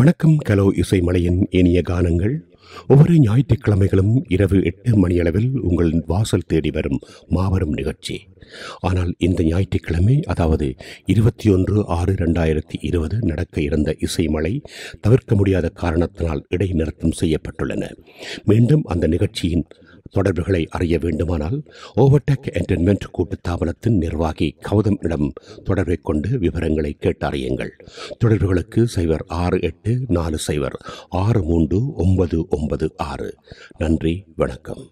வணக்கம் கலோ இசைமலையின் இனிய கானங்கள் ஒவ்வொரு ஞாயிற்றுக்கிழமைகளும் இரவு எட்டு மணியளவில் உங்கள் வாசல் தேடி வரும் மாபெரும் நிகழ்ச்சி ஆனால் இந்த ஞாயிற்றுக்கிழமை அதாவது இருபத்தி ஒன்று ஆறு ரெண்டாயிரத்தி இருபது நடக்க இருந்த இசைமலை தவிர்க்க முடியாத காரணத்தினால் இடைநிறுத்தம் செய்யப்பட்டுள்ளன மீண்டும் அந்த நிகழ்ச்சியின் தொடர்புகளை அறிய வேண்டுமானால் ஓவர்டெக் என்டர்மெண்ட் கூட்டுத்தாபனத்தின் நிர்வாகி கௌதம் இடம் தொடர்பை கொண்டு விவரங்களை கேட்டறியுங்கள் தொடர்புகளுக்கு சைவர் ஆறு எட்டு நாலு சைவர் ஆறு மூன்று ஒன்பது ஒன்பது ஆறு நன்றி வணக்கம்